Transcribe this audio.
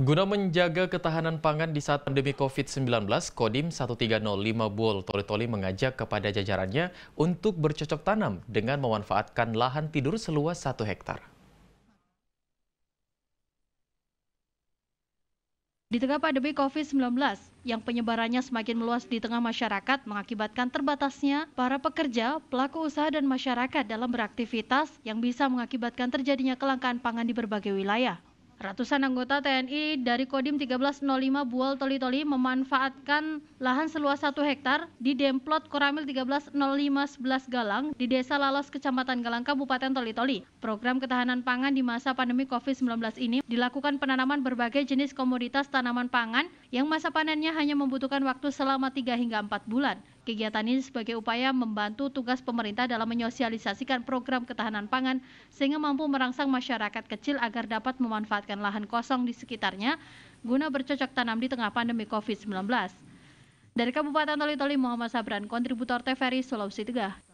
Guna menjaga ketahanan pangan di saat pandemi COVID-19, Kodim 1305 Bol Toli-Toli mengajak kepada jajarannya untuk bercocok tanam dengan memanfaatkan lahan tidur seluas 1 hektar. Di tengah pandemi COVID-19 yang penyebarannya semakin meluas di tengah masyarakat mengakibatkan terbatasnya para pekerja, pelaku usaha dan masyarakat dalam beraktivitas yang bisa mengakibatkan terjadinya kelangkaan pangan di berbagai wilayah. Ratusan anggota TNI dari Kodim 1305 Bual Toli Toli memanfaatkan lahan seluas 1 hektar di Demplot Koramil 1305 11 Galang di Desa Lalos Kecamatan Galang Kabupaten Toli Toli. Program ketahanan pangan di masa pandemi COVID-19 ini dilakukan penanaman berbagai jenis komoditas tanaman pangan yang masa panennya hanya membutuhkan waktu selama 3 hingga 4 bulan. Kegiatan ini sebagai upaya membantu tugas pemerintah dalam menyosialisasikan program ketahanan pangan sehingga mampu merangsang masyarakat kecil agar dapat memanfaatkan lahan kosong di sekitarnya guna bercocok tanam di tengah pandemi COVID-19. Dari Kabupaten Toli-Toli Muhammad Sabran, kontributor TVRI Sulawesi Tengah.